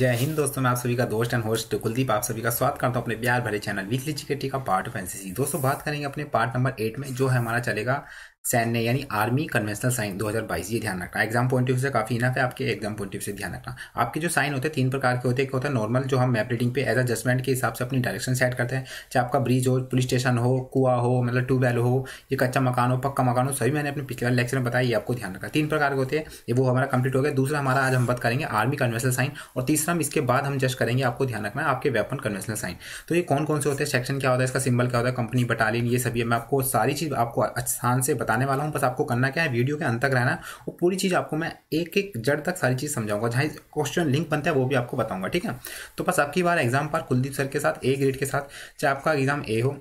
जय हिंद दोस्तों मैं आप सभी का दोस्त एंड होस्ट कुलदीप आप सभी का स्वागत करता हूँ अपने प्यार भरे चैनल वीकली चिकेटी का पार्ट ऑफ एनसीसी दोस्तों बात करेंगे अपने पार्ट नंबर एट में जो है हमारा चलेगा सैन ने यानी आर्मी कन्वेंशनल साइन 2022 ये ध्यान रखना एग्जाम पॉइंट ऑफ व्यू से काफी इनफ है आपके एग्जाम पॉइंट ऑफ व्यू से ध्यान रखना आपके जो साइन होते हैं तीन प्रकार के होते हैं एक होता है नॉर्मल जो हम मैप रीडिंग पे एज एडजस्टमेंट के हिसाब से अपनी डायरेक्शन सेट करते हैं चाहे आपका ब्रिज हो पुलिस स्टेशन हो कुआ हो मतलब वेल हो ये कच्चा मकान हो पक्का मकान हो सभी मैंने अपने पिछले लेक्चर में बताया ये आपको ध्यान रखना तीन प्रकार के होते हैं ये वो हमारा कंप्लीट हो गया दूसरा हमारा आज हम बात करेंगे आर्मी कन्वेंशनल साइन और तीसरा हम इसके बाद हम जस्ट करेंगे आपको ध्यान रखना है आपके वेपन कन्वेंशनल साइन तो ये कौन कौन से होते हैं सेक्शन क्या होता है इसका सिंबल क्या होता है कंपनी बटालियन ये सभी मैं आपको सारी चीज़ आपको आसान से बता बताने वाला हूँ बस आपको करना क्या है वीडियो के अंत तक रहना और पूरी चीज़ आपको मैं एक एक जड़ तक सारी चीज़ समझाऊंगा जहाँ क्वेश्चन लिंक बनता है वो भी आपको बताऊंगा ठीक है तो बस आपकी बार एग्जाम पर कुलदीप सर के साथ ए ग्रेड के साथ चाहे आपका एग्जाम ए हो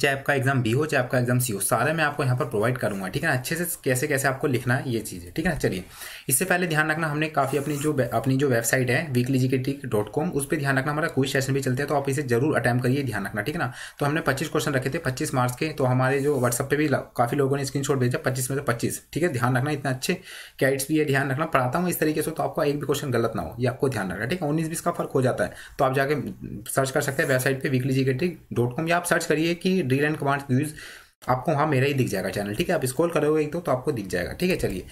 चाहे आपका एग्जाम बी हो चाहे आपका एग्जाम सी हो सारे मैं आपको यहाँ पर प्रोवाइड करूँगा ठीक है ना अच्छे से कैसे कैसे आपको लिखना है ये चीज़ है ठीक है ना चलिए इससे पहले ध्यान रखना हमने काफ़ी अपनी जो अपनी जो वेबसाइट है वीकली जी के टिक डॉट कॉम उस पर ध्यान रखना हमारा कोई सेशन भी चलते हैं तो आप इसे जरूर अटैम्प करिए ध्यान रखना ठीक है ना तो हमने पच्चीस क्वेश्चन रखे थे पच्चीस मार्च के तो हमारे जो व्हाट्सअप पर भी काफ़ी लोगों ने स्क्रीन भेजा पच्चीस में से पच्चीस ठीक है ध्यान रखना इतना अच्छे कैट्स भी ये ध्यान रखना पढ़ाता हूँ इस तरीके से तो आपका एक भी क्वेश्चन गलत ना हो ये आपको ध्यान रखना ठीक है उन्नीस बीस का फर्क हो जाता है तो आप जाके सर्च कर सकते हैं वेबसाइट पर वीकली जी के टिक डॉट कॉम या आप सर्च करिए कि रील एंड कमांड यूज आपको वहाँ मेरा ही दिख जाएगा चैनल ठीक है आप स्क्रॉल करोगे एक दो तो, तो आपको दिख जाएगा ठीक है चलिए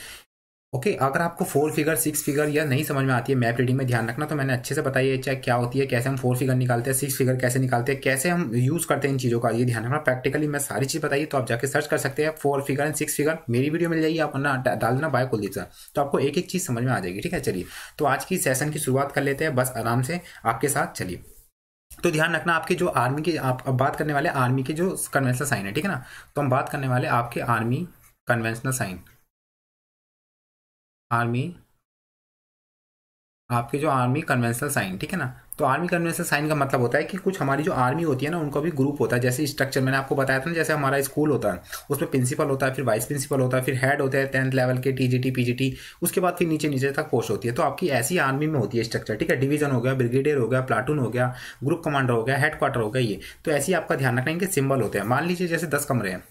ओके okay, अगर आपको फोर फिगर सिक्स फिगर या नहीं समझ में आती है मैप रीडिंग में ध्यान रखना तो मैंने अच्छे से बताया चाहे क्या होती है कैसे हम फोर फिगर निकालते हैं सिक्स फिगर कैसे निकालते हैं कैसे हम यूज़ करते हैं इन चीज़ों का ये ध्यान रखना प्रैक्टिकली मैं सारी चीज़ बताइए तो आप जाके सर्च कर सकते हैं four figure and six figure मेरी वीडियो मिल जाएगी आप अपना डाल देना बाय कुलदीप सर तो आपको एक एक चीज़ समझ में आ जाएगी ठीक है चलिए तो आज की सेशन की शुरुआत कर लेते हैं बस आराम से आपके साथ चलिए तो ध्यान रखना आपके जो आर्मी के आप अब बात करने वाले आर्मी के जो कन्वेंशनल साइन है ठीक है ना तो हम बात करने वाले आपके आर्मी कन्वेंशनल साइन आर्मी आपके जो आर्मी कन्वेंशनल साइन ठीक है ना तो आर्मी कन्वेंशनल साइन का मतलब होता है कि कुछ हमारी जो आर्मी होती है ना उनका भी ग्रुप होता है जैसे स्ट्रक्चर मैंने आपको बताया था ना जैसे हमारा स्कूल होता है उसमें प्रिंसिपल होता है फिर वाइस प्रिंसिपल होता है फिर हेड होते हैं टेंथ लेवल के टी जी उसके बाद फिर नीचे नीचे तक पोस्ट होती है तो आपकी ऐसी आर्मी में होती है स्ट्रक्चर ठीक है डिवीजन हो गया ब्रिगेडियर हो गया प्लाटून हो गया ग्रुप कमांडर हो गया हेडक्वार्टर हो गया ये तो ऐसे आपका ध्यान रखना इनके सिंबल होते हैं मान लीजिए जैसे दस कमरे हैं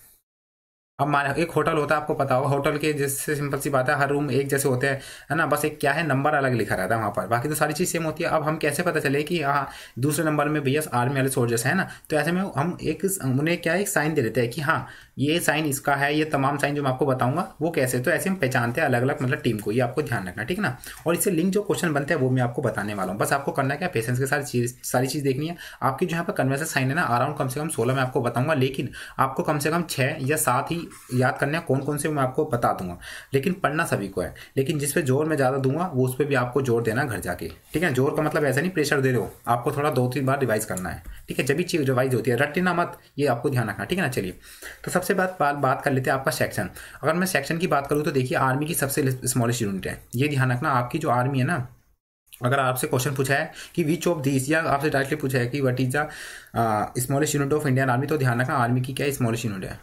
अब मान एक होटल होता है आपको पता होगा होटल के जैसे सिंपल सी बात है हर रूम एक जैसे होते हैं है ना बस एक क्या है नंबर अलग लिखा रहता है वहाँ पर बाकी तो सारी चीज़ सेम होती है अब हम कैसे पता चले कि हाँ दूसरे नंबर में भैया आर्मी वाले सोल्जर्स हैं ना तो ऐसे में हम एक उन्हें क्या एक साइन दे देते हैं कि हाँ ये साइन इसका है ये तमाम साइन जो मैं आपको बताऊंगा वो कैसे तो ऐसे हम पहचानते हैं अलग अलग मतलब टीम को ये आपको ध्यान रखना ठीक ना और इससे लिंक जो क्वेश्चन बनते हैं वो मैं आपको बताने वाला हूँ बस आपको करना क्या पेशेंस के साथ चीज सारी चीज़ देखनी है आपकी जो यहाँ पर कन्वेसर साइन है ना अराउंड कम से कम सोलह में आपको बताऊंगा लेकिन आपको कम से कम छः या सात ही याद करने हैं कौन कौन से मैं आपको बता दूंगा लेकिन पढ़ना सभी को है लेकिन जिस पे जोर मैं ज़्यादा दूंगा वो उस पर भी आपको जोर देना घर जाके ठीक है जोर का मतलब ऐसा नहीं प्रेशर दे रहे हो आपको थोड़ा दो तीन बार रिवाइज करना है ठीक है जब भी चीज़ रिवाइज होती है रटना मत ये आपको ध्यान रखना ठीक है ना चलिए तो सबसे बात बात कर लेते हैं आपका सेक्शन अगर मैं सेक्शन की बात करूँ तो देखिए आर्मी की सबसे स्मॉलेस्ट यूनिट है ये ध्यान रखना आपकी जो आर्मी है ना अगर आपसे क्वेश्चन पूछा है कि विच ऑफ दिस या आपसे डायरेक्टली पूछा है कि what is the smallest unit of Indian army तो ध्यान रखना आर्मी की क्या स्मॉलेस्ट यूनिट है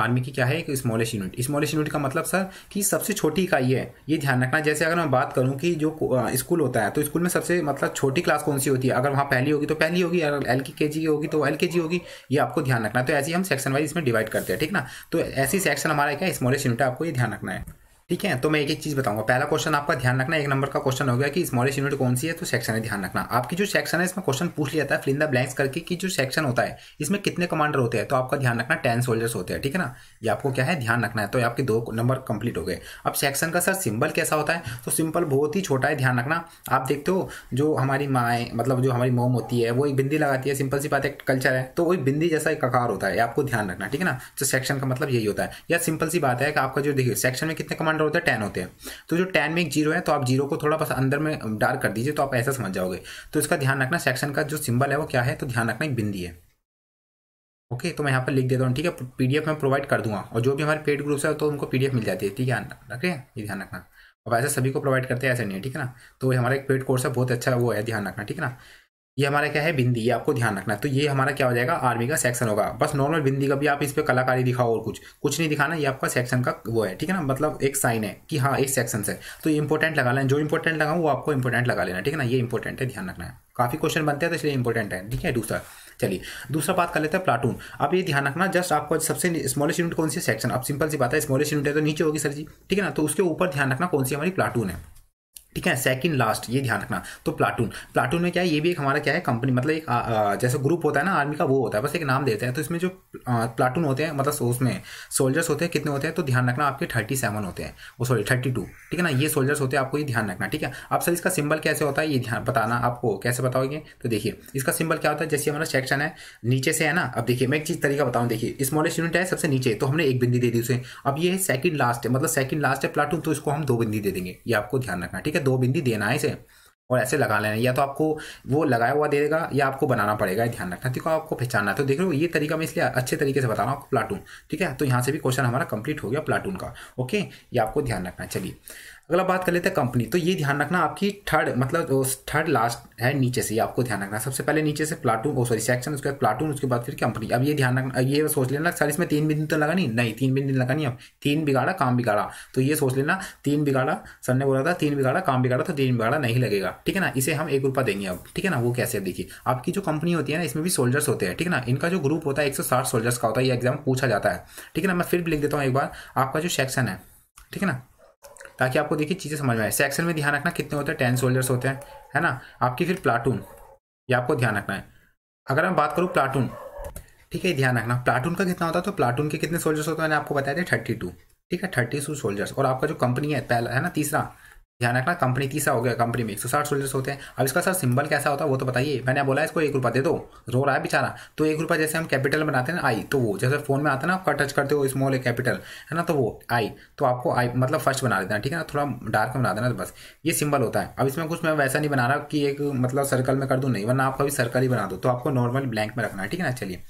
आर्मी की क्या है एक स्मॉलेस्ट यूनिट स्मॉलेस्ट यूनिट का मतलब सर कि सबसे छोटी इकाई है ये ध्यान रखना जैसे अगर मैं बात करूँ कि जो स्कूल होता है तो स्कूल में सबसे मतलब छोटी क्लास कौन सी होती है अगर वहाँ पहली होगी तो पहली होगी अगर एल की के जी होगी तो एल के जी होगी ये आपको ध्यान रखना है तो ऐसे ही हम सेक्शन वाइज इसमें डिवाइड करते हैं ठीक ना तो ऐसी सेक्शन हमारा क्या स्मॉलेस्ट यूनिट है आपको ये ध्यान रखना है ठीक है तो मैं एक एक चीज बताऊंगा पहला क्वेश्चन आपका ध्यान रखना एक नंबर का क्वेश्चन हो गया कि स्मॉलेस्ट यूनिट कौन सी है तो सेक्शन है ध्यान रखना आपकी जो सेक्शन है इसमें क्वेश्चन पूछ लिया जाता है फिलिंदा ब्लैंक्स करके कि जो सेक्शन होता है इसमें कितने कमांडर होते हैं तो आपका ध्यान रखना टेन सोल्जर्स होते हैं ठीक है ना ये आपको क्या है ध्यान रखना है तो आपके दो नंबर कंप्लीट हो गए अब सेक्शन का सर सिंपल कैसा होता है तो सिंपल बहुत ही छोटा है ध्यान रखना आप देखते हो जो हमारी माएँ मतलब जो हमारी मोम होती है वो एक बिंदी लगाती है सिंपल सी बात एक कल्चर है तो वही बिंदी जैसा एक आकार होता है आपको ध्यान रखना ठीक है ना तो सेक्शन का मतलब यही होता है या सिंपल सी बात है कि आपका जो देखिए सेक्शन में कितने कमांड अंडर होते हैं टेन होते हैं तो जो टेन में एक जीरो है तो आप जीरो को थोड़ा बस अंदर में डार्क कर दीजिए तो आप ऐसा समझ जाओगे तो इसका ध्यान रखना सेक्शन का जो सिंबल है वो क्या है तो ध्यान रखना एक बिंदी है ओके तो मैं यहाँ पर लिख देता हूँ ठीक है पीडीएफ मैं प्रोवाइड कर दूंगा और जो भी हमारे पेड ग्रुप्स है तो उनको पीडीएफ मिल जाती है ठीक है रखे ये ध्यान रखना अब ऐसे सभी को प्रोवाइड करते हैं ऐसे नहीं है ठीक है ना तो हमारा एक पेड कोर्स है बहुत अच्छा वो है ध्यान रखना ठीक है ना ये हमारा क्या है बिंदी ये आपको ध्यान रखना है तो ये हमारा क्या हो जाएगा आर्मी का सेक्शन होगा बस नॉर्मल बिंदी का भी आप इस पर कलाकारी दिखाओ और कुछ कुछ नहीं दिखाना ये आपका सेक्शन का वो है ठीक है ना मतलब एक साइन है कि हाँ एक सेक्शन है तो इंपॉर्टेंट लगा लेना जो इंपॉर्टेंट लगा वो आपको इंपॉर्टेंट लगा लेना ठीक है ना ये इंपॉर्टेंट है ध्यान रखना है काफ़ी क्वेश्चन बनते हैं तो इसलिए इंपॉर्टेंट है ठीक है दूसरा चलिए दूसरा बात कर लेते हैं प्लाटून अब ये ध्यान रखना जस्ट आपको सबसे स्मॉलेस्ट यूनिट कौन सी सेक्शन अब सिंपल सी बात है स्मॉलेस्ट यूनिट है तो नीचे होगी सर जी ठीक है ना तो उसके ऊपर ध्यान रखना कौन सी हमारी प्लाटून है ठीक है सेकंड लास्ट ये ध्यान रखना तो प्लाटून प्लाटून में क्या है ये भी एक हमारा क्या है कंपनी मतलब एक आ, आ, जैसे ग्रुप होता है ना आर्मी का वो होता है बस एक नाम देते हैं तो इसमें जो प्लाटून होते हैं मतलब उसमें सोल्जर्स होते हैं कितने होते हैं तो ध्यान रखना आपके थर्टी सेवन होते हैं वो सॉरी थर्टी टू ठीक है ना ये सोल्जर्स होते हैं आपको ये ध्यान रखना ठीक है अब सर इसका सिंबल कैसे होता है ये ध्यान बताना आपको कैसे बताओगे तो देखिए इसका सिंबल क्या होता है जैसे हमारा सेक्शन है नीचे से है ना अब देखिए मैं एक चीज तरीका बताऊँ देखिए स्मॉलेस्ट यूनिट है सबसे नीचे तो हमने एक बिंदी दे दी उसे अब ये सेकंड लास्ट है मतलब सेकंड लास्ट है प्लाटून तो इसको हम दो बिंदी दे देंगे ये आपको ध्यान रखना ठीक है दो बिंदी देना है इसे और ऐसे लगा लेना या तो आपको वो लगाया हुआ दे देगा या आपको बनाना पड़ेगा ध्यान रखना ठीक है आपको पहचानना है तो देख रहे हो ये तरीका मैं इसलिए अच्छे तरीके से बता रहा हूँ आपको प्लाटून ठीक है तो यहाँ से भी क्वेश्चन हमारा कंप्लीट हो गया प्लाटून का ओके ये आपको ध्यान रखना चलिए अगला बात कर लेते हैं कंपनी तो ये ध्यान रखना आपकी थर्ड मतलब थर्ड लास्ट है नीचे से आपको ध्यान रखना सबसे पहले नीचे से प्लाटून सॉरी सेक्शन उसके बाद प्लाटून उसके बाद फिर कंपनी अब ये ध्यान रखना ये सोच लेना सर इसमें तीन बिंदु तो लगा नहीं नहीं तीन बिंदु लगा नहीं अब तीन बिगाड़ा काम बिगाड़ा तो ये सोच लेना तीन बिगाड़ा सर ने बोला था तीन बिगाड़ा काम बिगाड़ा तो तीन बिगाड़ा नहीं लगेगा ठीक है ना इसे हम एक रुपया देंगे अब ठीक है ना वो कैसे देखिए आपकी जो कंपनी होती है ना इसमें भी सोल्जर्स होते हैं ठीक है ना इनका जो ग्रुप होता है एक सोल्जर्स का होता है ये एग्जाम पूछा जाता है ठीक है ना मैं फिर भी लिख देता हूँ एक बार आपका जो सेक्शन है ठीक है ना ताकि आपको देखिए चीज़ें समझ में आए सेक्शन में ध्यान रखना कितने होते हैं टेन सोल्जर्स होते हैं है ना आपकी फिर प्लाटून ये आपको ध्यान रखना है अगर मैं बात करूँ प्लाटून ठीक है ध्यान रखना प्लाटून का कितना होता है तो प्लाटून के कितने सोल्जर्स होते हैं मैंने आपको बताया थे थर्टी टू ठीक है थर्टी सोल्जर्स और आपका जो कंपनी है पहला है ना तीसरा ध्यान रखना कंपनी तीसरा हो गया कंपनी में एक सौ साठ सोल्जर्स होते हैं अब इसका सर सिंबल कैसा होता है वो तो बताइए मैंने बोला इसको एक रुपया दे दो रो रहा है बेचारा तो एक रुपया जैसे हम कैपिटल बनाते हैं आई तो वो जैसे फोन में आता है ना आपका टच करते हो स्मॉल है कैपिटल है ना तो वो आई तो आपको आई मतलब फर्स्ट बना देना ठीक है ना थोड़ा डार्क बना देना बस ये सिंबल होता है अब इसमें कुछ मैं वैसा नहीं बना रहा कि एक मतलब सर्कल में कर दूँ नहीं वरना आपको अभी सर्कल ही बना दो तो आपको नॉर्मल ब्लैंक में रखना है ठीक है ना चलिए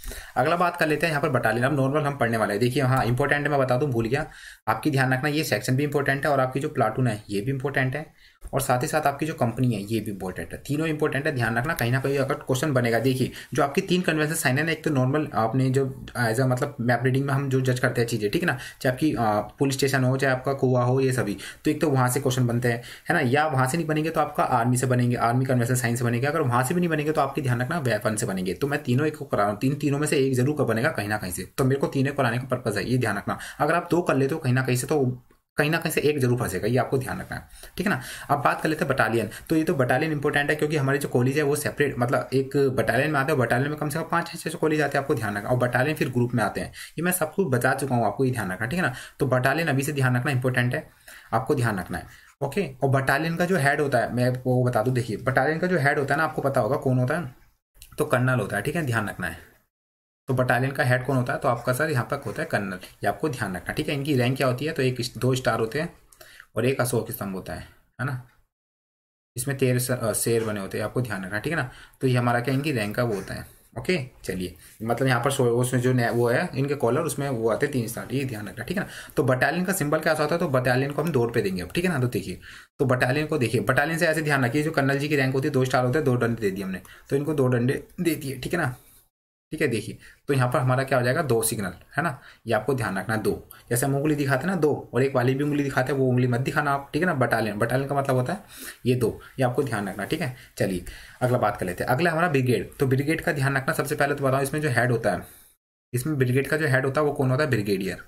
अगला बात कर लेते हैं यहाँ पर बटालियन अब नॉर्मल हम पढ़ने वाले हैं देखिए हाँ इंपॉर्टेंट मैं बता दूँ भूल गया आपकी ध्यान रखना ये सेक्शन भी इंपॉर्टेंट है और आपकी जो प्लाटून है ये भी इंपॉर्टेंट है और साथ ही साथ आपकी जो कंपनी है ये भी इंपॉर्टेंट है तीनों इंपॉर्टेंट है ध्यान रखना कहीं ना कहीं अगर क्वेश्चन बनेगा देखिए जो आपकी तीन कन्वेंशन साइन है ना एक तो नॉर्मल आपने जो एज अ मतलब मैप रीडिंग में हम जो जज करते हैं चीज़ें ठीक है ना चाहे आपकी पुलिस स्टेशन हो चाहे आपका कुआ हो ये सभी तो एक तो वहां से क्वेश्चन बनते हैं है ना या वहां से नहीं बनेंगे तो आपका आर्मी से बनेंगे आर्मी कन्वेंशन साइन से बनेंगे अगर वहां से भी नहीं बनेंगे तो आपकी ध्यान रखना वेपन से बनेंगे तो मैं तीनों एक को करा रहा हूँ तीन तीनों में से एक जरूर बनेगा कहीं ना कहीं से तो मेरे को तीनों कराने का पर्पज़ है ये ध्यान रखना अगर आप दो कर लेते हो कहीं कहीं ना कहीं से तो कहीं ना कहीं से एक जरूर फंसेगा ये आपको ध्यान रखना है ठीक है ना अब बात कर लेते हैं बटालियन तो ये तो बटालियन इंपॉर्टेंट है क्योंकि हमारे जो कॉलेज है वो सेपरेट मतलब एक बटालियन में आते हैं बटालियन में कम से कम पांच छह छह कॉलेज आते हैं आपको ध्यान रखना और बटालियन फिर ग्रुप में आते हैं ये मैं सब कुछ बता चुका हूँ आपको ये ध्यान रखना ठीक है ना तो बटालियन अभी से ध्यान रखना इंपॉर्टेंट है आपको ध्यान रखना है ओके और बटालियन का जो हेड होता है मैं वो बता दूँ देखिए बटालियन का जो हेड होता है ना आपको पता होगा कौन होता है तो कर्नल होता है ठीक है ध्यान रखना है तो बटालियन का हेड कौन होता है तो आपका सर यहाँ तक होता है कर्नल ये आपको ध्यान रखना ठीक है इनकी रैंक क्या होती है तो एक दो स्टार होते हैं और एक अशोक स्तंभ होता है है ना इसमें तेरह शेर बने होते हैं आपको ध्यान रखना ठीक है ना तो ये हमारा क्या इनकी रैंक का वो होता है ओके चलिए मतलब यहाँ पर उसमें जो वो है इनके कॉलर उसमें वो आते हैं तीन स्टार ये ध्यान रखना ठीक है ना तो बटालियन का सिंबल क्या होता है तो बटालियन को हम दो रुपये देंगे अब ठीक है ना तो देखिए तो बटालियन को देखिए बटालियन से ऐसे ध्यान रखिए जो कर्नल जी की रैंक होती है दो स्टार होते हैं दो डंडे दे दिए हमने तो इनको दो डंडे दे दिए ठीक है ना ठीक है देखिए तो यहाँ पर हमारा क्या हो जाएगा दो सिग्नल है ना ये आपको ध्यान रखना दो जैसे हम उंगली दिखाते हैं ना दो और एक वाली भी उंगली दिखाते हैं वो उंगली मत दिखाना आप ठीक है ना बटालियन बटालियन का मतलब होता है ये दो ये आपको ध्यान रखना ठीक है चलिए अगला बात कर लेते हैं अगला हमारा ब्रिगेड तो ब्रिगेड का ध्यान रखना सबसे पहले तो बताओ इसमें जो हेड होता है इसमें ब्रिगेड का जो हैड होता है वो कौन होता है ब्रिगेडियर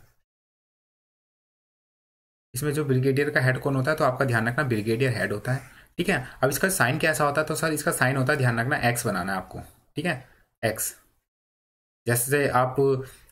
इसमें जो ब्रिगेडियर का हेड कौन होता है तो आपका ध्यान रखना ब्रिगेडियर हेड होता है ठीक है अब इसका साइन कैसा होता है तो सर इसका साइन होता है ध्यान रखना एक्स बनाना है आपको ठीक है एक्स जैसे आप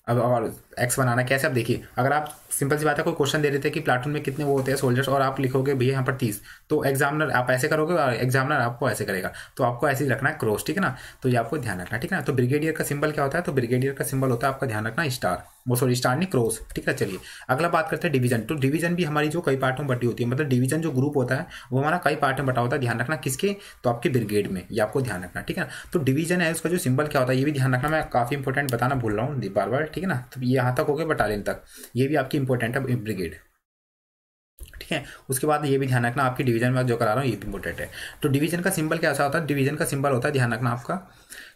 अब और एक्स बनाना कैसे आप देखिए अगर आप सिंपल सी बात है कोई क्वेश्चन दे रहे थे कि प्लाटून में कितने वो होते हैं सोल्जर्स और आप लिखोगे भैया यहाँ पर तीस तो एग्जामिनर आप ऐसे करोगे और एग्जामिनर आपको ऐसे करेगा तो आपको ऐसे ही रखना है क्रॉस ठीक है ना तो ये आपको ध्यान रखना ठीक है ना तो ब्रिगेडियर का सिंबल क्या होता है तो ब्रिगेडियर का सिंबल होता है आपका ध्यान रखना स्टार वो सॉरी स्टार ने क्रॉस ठीक है चलिए अगला बात करते हैं डिवीजन तो डिवीजन भी हमारी जो कई पार्ट में बटी होती है मतलब डिवीजन जो ग्रुप होता है वो हमारा कई पार्ट में बटा होता है ध्यान रखना किसके तो आपके ब्रिगेड में ये आपको ध्यान रखना ठीक है तो डिवीजन है उसका जो सिंबल क्या होता है ये भी ध्यान रखना मैं काफ़ी इंपॉर्टेंट बताना भूल रहा हूँ बार बार ठीक है ना तो ये यहाँ तक हो गया बटालियन तक ये भी आपकी इंपॉर्टेंट है ब्रिगेड ठीक है उसके बाद ये भी ध्यान रखना आपकी डिवीजन में जो करा रहा हूँ ये भी इंपॉर्टेंट है तो डिवीजन का सिंबल क्या होता है डिवीजन का सिंबल होता है ध्यान रखना आपका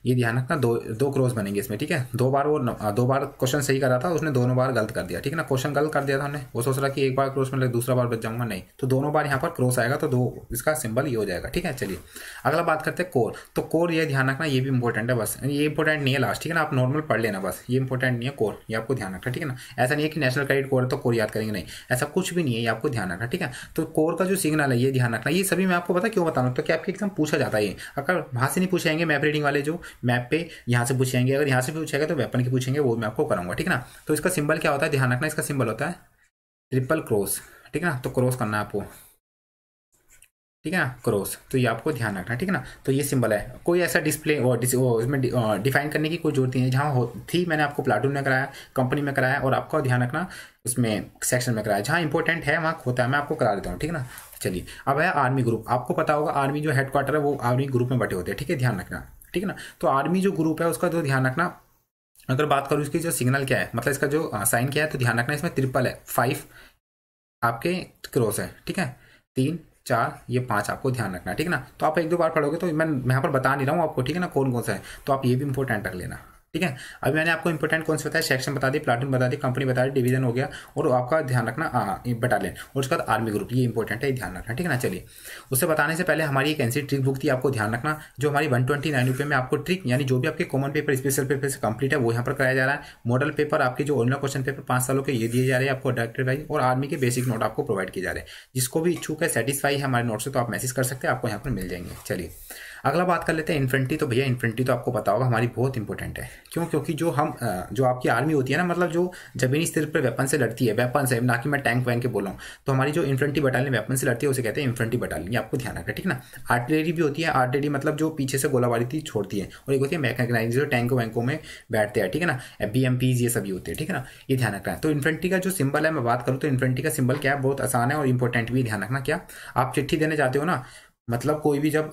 ये ध्यान रखना दो दो क्रॉस बनेंगे इसमें ठीक है दो बार वो दो बार क्वेश्चन सही करा था उसने दोनों बार गलत कर दिया ठीक है ना क्वेश्चन गलत कर दिया था उन्हें वो सोच रहा कि एक बार क्रॉस में दूसरा बार बच जाऊंगा नहीं तो दोनों बार यहाँ पर क्रॉस आएगा तो दो इसका सिंबल ये हो जाएगा ठीक है चलिए अगला बात करते हैं कोर तो कोर ये ध्यान रखना ये भी इंपॉर्टेंट है बस ये इंपॉर्टेंट नहीं है लास्ट ठीक है ना आप नॉर्मल पढ़ लेना बस ये इंपॉर्टेंट नहीं है कोर ये आपको ध्यान रखना ठीक है ना ऐसा नहीं है कि नेशनल क्रेडिट कोर है तो कोर याद करेंगे नहीं ऐसा कुछ भी नहीं है ये आपको ध्यान रखना ठीक है तो कोर का जो सिग्नल है ये ध्यान रखना ये सभी मैं आपको पता क्यों बता रहा हूँ तो क्या आपके एग्जाम पूछा जाता है अगर वहाँ से नहीं पूछाएंगे मैप रीडिंग वाले जो मैप पे यहाँ से पूछेंगे अगर यहाँ से भी पूछेगा तो वेपन की पूछेंगे वो मैं आपको करूँगा ठीक ना तो इसका सिंबल क्या होता है ध्यान रखना इसका सिंबल होता है ट्रिपल क्रॉस ठीक है ना तो क्रॉस करना है आपको ठीक है ना क्रॉस तो ये आपको ध्यान रखना ठीक है ना तो ये सिंबल है कोई ऐसा डिस्प्ले वो वो इसमें डिफाइन करने की कोई जरूरत नहीं है जहाँ हो थी मैंने आपको प्लाटून में कराया कंपनी में कराया और आपका ध्यान रखना उसमें सेक्शन में कराया जहाँ इंपॉर्टेंट है वहाँ होता है मैं आपको करा देता हूँ ठीक है ना चलिए अब है आर्मी ग्रुप आपको पता होगा आर्मी जो हेडक्वार्टर है वो आर्मी ग्रुप में बटे होते हैं ठीक है ध्यान रखना ठीक है ना तो आर्मी जो ग्रुप है उसका तो ध्यान रखना अगर बात करूँ इसकी जो सिग्नल क्या है मतलब इसका जो साइन क्या है तो ध्यान रखना इसमें ट्रिपल है फाइव आपके क्रॉस है ठीक है तीन चार ये पांच आपको ध्यान रखना ठीक है ना तो आप एक दो बार पढ़ोगे तो मैं यहाँ पर बता नहीं रहा हूँ आपको ठीक है ना कौन कौन सा है तो आप ये भी इंपॉर्टेंट रख लेना ठीक है अभी मैंने आपको इंपॉर्टेंट कौन से बताया सेक्शन बता दी प्लाटून बता दी कंपनी बता दी डिवीजन हो गया और आपका ध्यान रखना हाँ, हाँ, बटालियन और उसके बाद आर्मी ग्रुप ये इंपॉर्टेंट है ध्यान रखना ठीक है ना चलिए उससे बताने से पहले हमारी एक एनसी ट्रिक बुक थी आपको ध्यान रखना जो हमारी वन ट्वेंटी नाइन रुपये में आपको ट्रिक यानी जो भी आपके कॉमन पेपर स्पेशल पेपर से कंप्लीट है वो यहाँ पर कराया जा रहा है मॉडल पेपर आपके जो ओरिजिनल क्वेश्चन पेपर पांच सालों के ये दिए जा रहे हैं आपको डायरेक्टर वाइज और आर्मी के बेसिक नोट आपको प्रोवाइड किए जा रहे हैं जिसको भी इच्छुक है सेटिस्फाई है हमारे नोट से तो आप मैसेज कर सकते हैं आपको यहाँ पर मिल जाएंगे चलिए अगला बात कर लेते हैं इन्फेंट्री तो भैया इन्फेंट्री तो आपको पता होगा हमारी बहुत इंपॉर्टेंट है क्यों क्योंकि जो हम जो आपकी आर्मी होती है ना मतलब जो जमीनी स्तर पर वेपन से लड़ती है वेपन से ना कि मैं टैंक वैंक के बोला हूँ तो हमारी जो इन्फेंट्री बटालियन वेपन से लड़ती है उसे कहते हैं इन्फेंट्री बटालियन आपको ध्यान रखना ठीक ना आर्टिलरी भी होती है आर्टिलरी मतलब जो पीछे से गोलाबारी थी छोड़ती है और एक होती है मैकेनाइज जो टैंकों वैंकों में बैठते हैं ठीक है ना बी एम पीज ये सभी होते हैं ठीक है ना ये ध्यान रखना है तो इन्फेंट्री का जो सिंबल है मैं बात करूँ तो इन्फेंट्री का सिंबल क्या है बहुत आसान है और इंपॉर्टेंट भी ध्यान रखना क्या आप चिट्ठी देने जाते हो ना मतलब कोई भी जब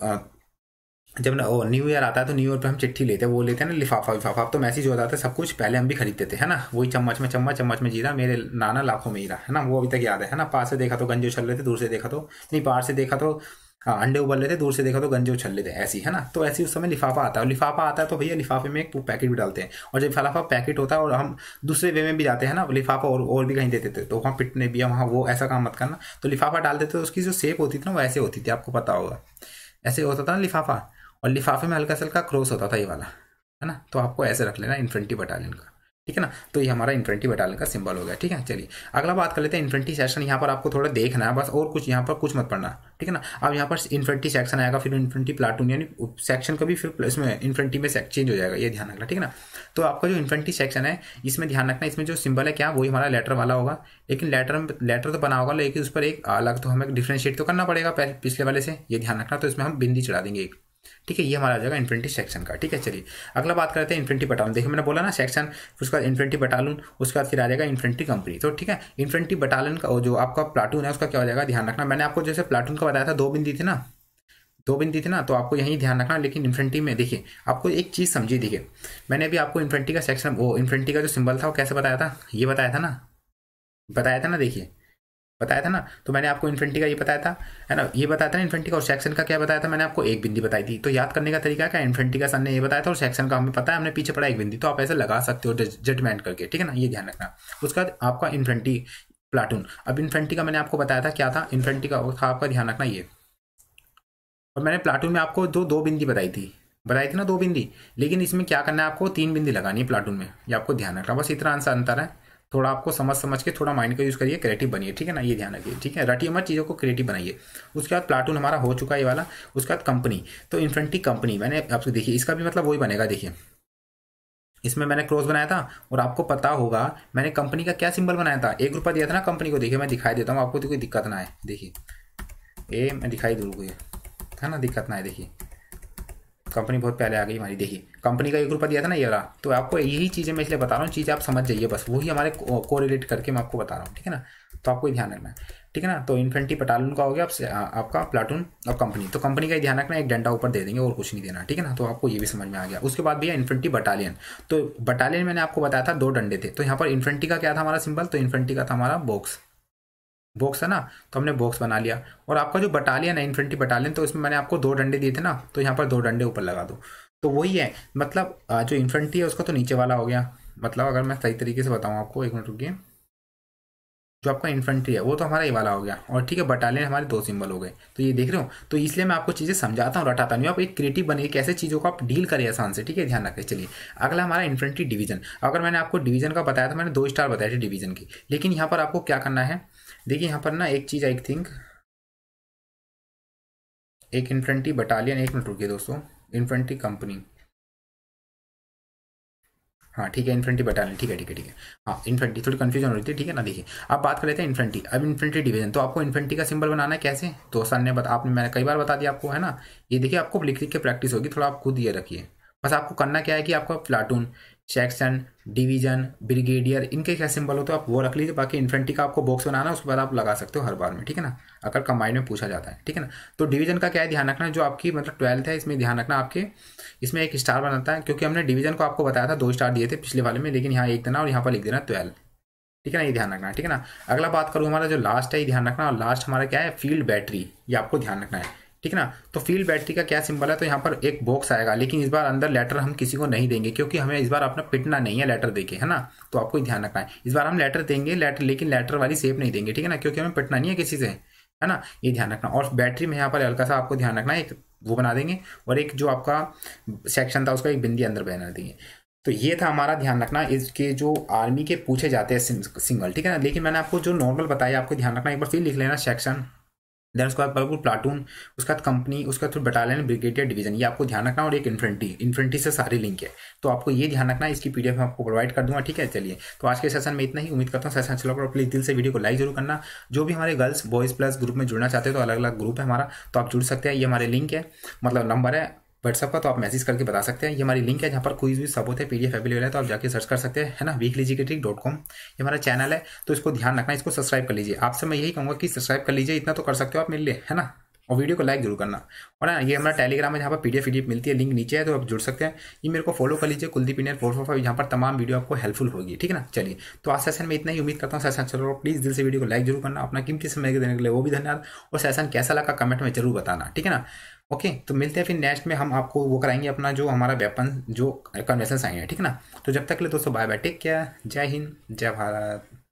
जब ना न्यू ईयर आता है तो न्यू ईयर पे हम चिट्ठी लेते हैं वो लेते हैं ना लिफाफा विफाफा अब तो मैसेज हो जाता है सब कुछ पहले हम भी खरीदते थे है ना वही चम्मच में चम्मच चम्मच में जीरा मेरे नाना लाखों में हीरा है ना वो अभी तक याद है ना पास से देखा तो गंजे उछल रहे थे दूर से देखा तो नहीं पार से देखा तो हाँ, अंडे उबल रहे थे दूर से देखा तो गंजे उछल रहे थे ऐसी है ना तो ऐसी उस समय लिफाफा आता है लिफाफा आता है तो भैया लिफाफे में एक पैकेट भी डालते हैं और जब लिफाफा पैकेट होता है और हम दूसरे वे में भी जाते हैं ना लिफाफा और और भी कहीं देते थे तो वहाँ पिटने भी वहाँ वो ऐसा काम मत करना तो लिफाफा डाल देते तो उसकी जो सेप होती थी ना वो ऐसे होती थी आपको पता होगा ऐसे होता था ना लिफाफा और लिफाफे में हल्का सल्का क्रॉस होता था ये वाला है ना तो आपको ऐसे रख लेना इन्फेंट्री बटालियन का ठीक है ना तो ये हमारा इन्फेंट्री बटालियन का सिंबल हो गया ठीक है चलिए अगला बात कर लेते हैं इन्फेंट्री सेक्शन यहाँ पर आपको थोड़ा देखना है बस और कुछ यहाँ पर कुछ मत पढ़ना ठीक है ना अब यहाँ पर इन्फेंट्री सेक्शन आएगा फिर इन्फेंट्री प्लाटून यानी सेक्शन का भी फिर इसमें इन्फेंट्री में सेक्शन चेंज हो जाएगा ये ध्यान रखना ठीक है ना तो आपका जो इन्फेंट्री सेक्शन है इसमें ध्यान रखना इसमें जो सिंबल है क्या वही हमारा लेटर वाला होगा लेकिन लेटर लेटर तो बना होगा लेकिन उस पर एक अलग तो हमें डिफ्रेंशिएट तो करना पड़ेगा पिछले वाले से ये ध्यान रखना तो इसमें हम बिंदी चढ़ा देंगे एक ठीक है ये हमारा आ जाएगा इन्फेंट्री सेक्शन का ठीक है चलिए अगला बात करते हैं इन्फेंट्री बटालून देखिए मैंने बोला ना सेक्शन उसके बाद इन्फेंट्री बटालून उसके बाद फिर आ जाएगा इन्फेंट्री कंपनी तो ठीक है इन्फेंट्री बटालून का जो आपका प्लाटून है उसका क्या हो जाएगा ध्यान रखना मैंने आपको जैसे प्लाटून का बताया था दो बिन दी थी ना दो बिन दी थी ना तो आपको यहीं ध्यान रखना लेकिन इन्फेंट्री में देखिए आपको एक चीज़ समझी देखिए मैंने अभी आपको इन्फेंट्री का सेक्शन वो इन्फेंट्री का जो सिंबल था वो कैसे बताया था ये बताया था ना बताया था ना देखिए बताया था ना तो मैंने आपको इन्फेंटी का ये बताया था है ना ये बताया था ना इन्फेंटी का और सेक्शन का क्या बताया था मैंने आपको एक बिंदी बताई थी तो याद करने का तरीका क्या इन्फेंटी का सर ने ये बताया था और सेक्शन का हमें पता है हमने पीछे पड़ा एक बिंदी तो आप ऐसे लगा सकते हो जजमेंट करके ठीक है ना ये ध्यान रखना उसके बाद आपका इन्फेंटी प्लाटून अब इन्फेंटी का मैंने आपको बताया था क्या था इन्फेंटी का था आपका ध्यान रखना ये और मैंने प्लाटून में आपको जो दो बिंदी बताई थी बताई थी ना दो बिंदी लेकिन इसमें क्या करना है आपको तीन बिंदी लगानी है प्लाटून में ये आपको ध्यान रखना बस इतना आंसर अंतर है थोड़ा आपको समझ समझ के थोड़ा माइंड का यूज़ करिए क्रिएटिव बनिए ठीक है ना ये ध्यान रखिए ठीक है रटिए मत चीज़ों को क्रिएटिव बनाइए उसके बाद प्लाटून हमारा हो चुका है ये वाला उसके बाद कंपनी तो इन्फेंट्री कंपनी मैंने आपको तो देखिए इसका भी मतलब वही बनेगा देखिए इसमें मैंने क्रॉस बनाया था और आपको पता होगा मैंने कंपनी का क्या सिंबल बनाया था एक रुपया दिया था ना कंपनी को देखिए मैं दिखाई देता हूँ आपको तो कोई दिक्कत ना है देखिए ए मैं दिखाई दूँ कोई है ना दिक्कत ना है देखिए कंपनी बहुत पहले आ गई हमारी देखिए कंपनी का एक रुपया दिया था ना ये वाला तो आपको यही चीज़ें मैं इसलिए बता रहा हूँ चीज़ आप समझ जाइए बस वही हमारे को रिलेट करके मैं आपको बता रहा हूँ ठीक है ना तो आपको ध्यान रखना है ठीक है ना तो इन्फेंट्री पटालून का हो गया आपसे आपका प्लाटून और कंपनी तो कंपनी का ही ध्यान रखना एक डंडा ऊपर दे देंगे और कुछ नहीं देना ठीक है ना तो आपको ये भी समझ में आ गया उसके बाद भैया इन्फेंट्री बटालियन तो बटालियन मैंने आपको बताया था दो डंडे थे तो यहाँ पर इन्फेंट्री का क्या था हमारा सिंबल तो इन्फेंट्री का था हमारा बॉक्स बॉक्स है ना तो हमने बॉक्स बना लिया और आपका जो बटालियन है इन्फेंट्री बटालियन तो इसमें मैंने आपको दो डंडे दिए थे ना तो यहाँ पर दो डंडे ऊपर लगा दो तो वही है मतलब जो इन्फेंट्री है उसका तो नीचे वाला हो गया मतलब अगर मैं सही तरीके से बताऊँ आपको एक मिनट रुकिए जो आपका इन्फेंट्री है वो तो हमारा ये वाला हो गया और ठीक है बटालियन हमारे दो सिंबल हो गए तो ये देख रहे हो तो इसलिए मैं आपको चीज़ें समझाता हूँ रटाता नहीं आप एक क्रिएटिव बने कैसे चीज़ों को आप डील करें आसान से ठीक है ध्यान रखें चलिए अगला हमारा इन्फेंट्री डिवीजन अगर मैंने आपको डिवीजन का बताया तो मैंने दो स्टार बताया थे डिवीजन की लेकिन यहाँ पर आपको क्या करना है देखिए यहाँ पर ना एक चीज़ आई थिंक एक इन्फेंट्री बटालियन एक मिनट रुकिए दोस्तों इन्फेंट्री कंपनी हाँ ठीक है इन्फेंट्री बटालियन ठीक है ठीक है ठीक है हाँ इन्फेंट्री थोड़ी कन्फ्यूजन हो रही थी ठीक है ना देखिए अब बात कर लेते हैं इन्फेंट्री अब इन्फेंट्री डिवीजन तो आपको इन्फेंट्री का सिंबल बनाना है कैसे तो सर ने बता आपने मैंने कई बार बता दिया आपको है ना ये देखिए आपको लिख लिख के प्रैक्टिस होगी थोड़ा आप खुद ये रखिए बस आपको करना क्या है कि आपका प्लाटून सेक्शन डिवीजन ब्रिगेडियर इनके क्या सिंबल हो आप वो रख लीजिए बाकी इन्फेंट्री का आपको बॉक्स बनाना है उसके बाद आप लगा सकते हो हर बार में ठीक है ना अगर कंबाइंड में पूछा जाता है ठीक है ना तो डिवीजन का क्या है ध्यान रखना जो आपकी मतलब ट्वेल्थ है इसमें ध्यान रखना आपके इसमें एक स्टार बनाता है क्योंकि हमने डिवीजन को आपको बताया था दो स्टार दिए थे पिछले वाले में लेकिन यहाँ एक देना और यहाँ पर लिख देना ट्वेल्थ ठीक है ना ये ध्यान रखना ठीक है ना अगला बात करूँ हमारा जो लास्ट है ये ध्यान रखना और लास्ट हमारा क्या है फील्ड बैटरी ये आपको ध्यान रखना है ठीक है ना तो फील्ड बैटरी का क्या सिंबल है तो यहाँ पर एक बॉक्स आएगा लेकिन इस बार अंदर लेटर हम किसी को नहीं देंगे क्योंकि हमें इस बार अपना पिटना नहीं है लेटर देके है ना तो आपको ध्यान रखना है इस बार हम लेटर देंगे लेटर लेकिन लेटर वाली सेप नहीं देंगे ठीक है ना क्योंकि हमें पिटना नहीं है किसी से है ना ये ध्यान रखना और बैटरी में यहाँ पर हल्का सा आपको ध्यान रखना है एक वो बना देंगे और एक जो आपका सेक्शन था उसका एक बिंदी अंदर बना देंगे तो ये था हमारा ध्यान रखना इसके जो आर्मी के पूछे जाते हैं सिंगल ठीक है ना लेकिन मैंने आपको जो नॉर्मल बताया आपको ध्यान रखना एक बार फिर लिख लेना सेक्शन देन उसके बाद बिल्कुल प्लाटून उसके बाद कंपनी उसके बाद बटालियन ब्रिगेडियर डिवीजन ये आपको ध्यान रखना और एक इन्फेंट्री इन्फेंट्री से सारी लिंक है तो आपको ये ध्यान रखना इसकी पीडीएफ मैं आपको प्रोवाइड कर दूंगा ठीक है चलिए तो आज के सेशन में इतना ही उम्मीद करता हूँ सेशन चलो अच्छा और प्लीज दिल से वीडियो को लाइक जरूर करना जो भी हमारे गर्ल्स बॉयज प्लस ग्रुप में जुड़ना चाहते हो तो अलग अलग ग्रुप है हमारा तो आप जुड़ सकते हैं ये हमारे लिंक है मतलब नंबर है व्हाट्सअप का तो आप मैसेज करके बता सकते हैं ये हमारी लिंक है जहाँ पर कोई भी सबूत है पीडीएफ अवेलेबल है तो आप जाके सर्च कर सकते हैं है ना वीकली ट्रिक डॉट कॉम ये हमारा चैनल है तो इसको ध्यान रखना इसको सब्सक्राइब कर लीजिए आपसे मैं यही कहूँगा कि सब्सक्राइब कर लीजिए इतना तो कर सकते हो आप मेरे लिए है ना और वीडियो को लाइक जरूर करना और ना ये हमारा टेलीग्राम है जहाँ पर पीडीएफ पीडीएफ मिलती है लिंक नीचे है तो आप जुड़ सकते हैं ये मेरे को फॉलो कर लीजिए Kuldeep Indian four four five यहाँ पर तमाम वीडियो आपको हेल्पफुल होगी ठीक है ना चलिए तो आज सेशन में इतना ही उम्मीद करता हूँ सेशन चलो प्लीज़ दिल से वीडियो को लाइक जरूर करना अपना कीमती समय देने के लिए वो भी धन्यवाद और सेशन कैसा लगा कमेंट में जरूर बताना ठीक है ना ओके तो मिलते हैं फिर नेक्स्ट में हम आपको वो कराएंगे अपना जो हमारा वेपन जो कन्वेंशन आएंगे ठीक ना तो जब तक के लिए दोस्तों बाय बाय टेक केयर जय हिंद जय भारत